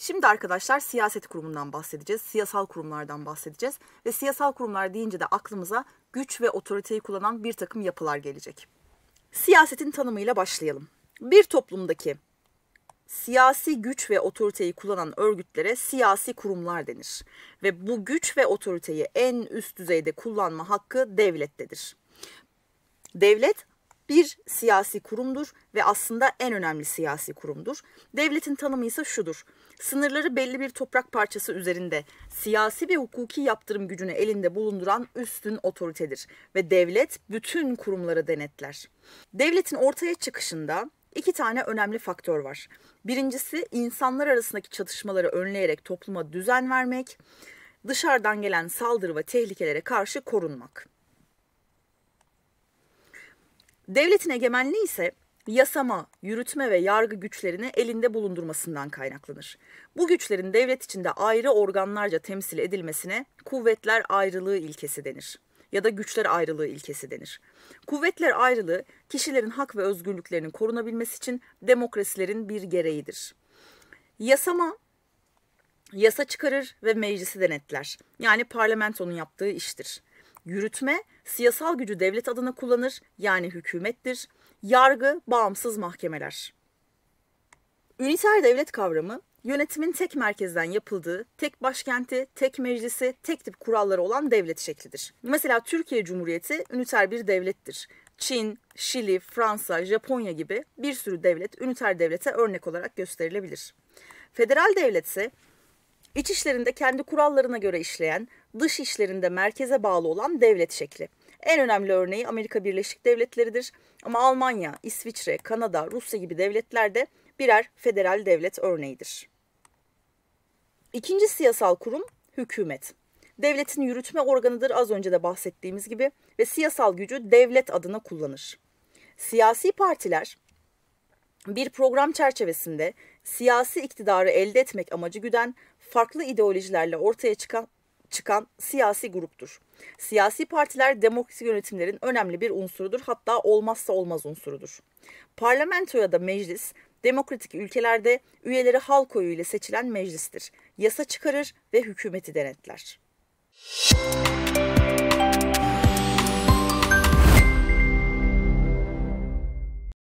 Şimdi arkadaşlar siyaset kurumundan bahsedeceğiz, siyasal kurumlardan bahsedeceğiz ve siyasal kurumlar deyince de aklımıza güç ve otoriteyi kullanan bir takım yapılar gelecek. Siyasetin tanımıyla başlayalım. Bir toplumdaki siyasi güç ve otoriteyi kullanan örgütlere siyasi kurumlar denir ve bu güç ve otoriteyi en üst düzeyde kullanma hakkı devlettedir. Devlet bir siyasi kurumdur ve aslında en önemli siyasi kurumdur. Devletin tanımı ise şudur. Sınırları belli bir toprak parçası üzerinde siyasi ve hukuki yaptırım gücünü elinde bulunduran üstün otoritedir ve devlet bütün kurumları denetler. Devletin ortaya çıkışında iki tane önemli faktör var. Birincisi insanlar arasındaki çatışmaları önleyerek topluma düzen vermek, dışarıdan gelen saldırı ve tehlikelere karşı korunmak. Devletin egemenliği ise yasama, yürütme ve yargı güçlerini elinde bulundurmasından kaynaklanır. Bu güçlerin devlet içinde ayrı organlarca temsil edilmesine kuvvetler ayrılığı ilkesi denir ya da güçler ayrılığı ilkesi denir. Kuvvetler ayrılığı kişilerin hak ve özgürlüklerinin korunabilmesi için demokrasilerin bir gereğidir. Yasama yasa çıkarır ve meclisi denetler. Yani parlamentonun yaptığı iştir. Yürütme siyasal gücü devlet adına kullanır yani hükümettir. Yargı bağımsız mahkemeler. Üniter devlet kavramı yönetimin tek merkezden yapıldığı, tek başkenti, tek meclisi, tek tip kuralları olan devlet şeklidir. Mesela Türkiye Cumhuriyeti üniter bir devlettir. Çin, Şili, Fransa, Japonya gibi bir sürü devlet üniter devlete örnek olarak gösterilebilir. Federal devlet ise İç işlerinde kendi kurallarına göre işleyen, dış işlerinde merkeze bağlı olan devlet şekli. En önemli örneği Amerika Birleşik Devletleri'dir ama Almanya, İsviçre, Kanada, Rusya gibi devletler de birer federal devlet örneğidir. İkinci siyasal kurum hükümet. Devletin yürütme organıdır az önce de bahsettiğimiz gibi ve siyasal gücü devlet adına kullanır. Siyasi partiler bir program çerçevesinde siyasi iktidarı elde etmek amacı güden farklı ideolojilerle ortaya çıkan çıkan siyasi gruptur. Siyasi partiler demokrasi yönetimlerin önemli bir unsurudur hatta olmazsa olmaz unsurudur. Parlamento ya da meclis demokratik ülkelerde üyeleri halk oyu ile seçilen meclistir. Yasa çıkarır ve hükümeti denetler. Müzik